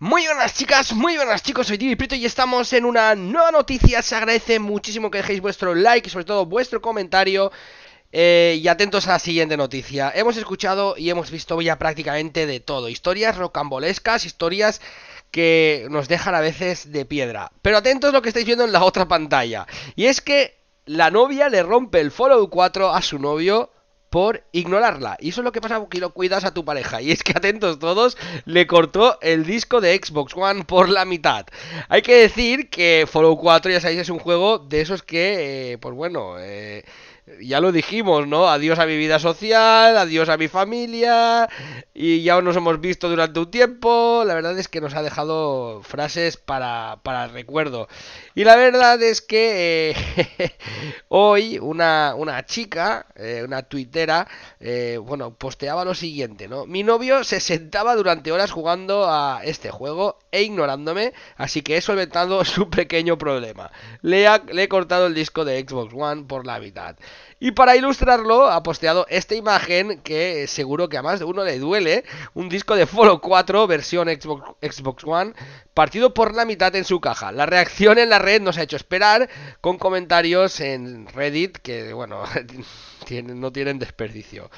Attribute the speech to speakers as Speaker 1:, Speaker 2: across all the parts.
Speaker 1: Muy buenas chicas, muy buenas chicos, soy Divi y estamos en una nueva noticia Se agradece muchísimo que dejéis vuestro like y sobre todo vuestro comentario eh, Y atentos a la siguiente noticia Hemos escuchado y hemos visto ya prácticamente de todo Historias rocambolescas, historias que nos dejan a veces de piedra Pero atentos a lo que estáis viendo en la otra pantalla Y es que la novia le rompe el Follow 4 a su novio por ignorarla. Y eso es lo que pasa que lo cuidas a tu pareja. Y es que atentos todos, le cortó el disco de Xbox One por la mitad. Hay que decir que Fallout 4, ya sabéis, es un juego de esos que, eh, pues bueno, eh, ya lo dijimos, ¿no? Adiós a mi vida social, adiós a mi familia, y ya nos hemos visto durante un tiempo. La verdad es que nos ha dejado frases para, para el recuerdo. Y la verdad es que eh, hoy una, chica, eh, una tuitera, eh, bueno, posteaba lo siguiente, ¿no? Mi novio se sentaba durante horas jugando a este juego e ignorándome, así que he solventado su pequeño problema. Le, le he cortado el disco de Xbox One por la mitad. Y para ilustrarlo ha posteado esta imagen que eh, seguro que a más de uno le duele, un disco de Fallout 4 versión Xbox, Xbox One partido por la mitad en su caja. La reacción en la red nos ha hecho esperar con comentarios en Reddit que bueno, no tienen desperdicio.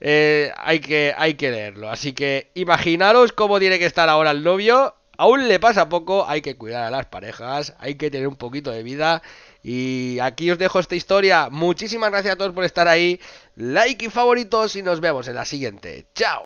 Speaker 1: Eh, hay, que, hay que leerlo. Así que imaginaros cómo tiene que estar ahora el novio aún le pasa poco, hay que cuidar a las parejas, hay que tener un poquito de vida. Y aquí os dejo esta historia. Muchísimas gracias a todos por estar ahí. Like y favoritos y nos vemos en la siguiente. ¡Chao!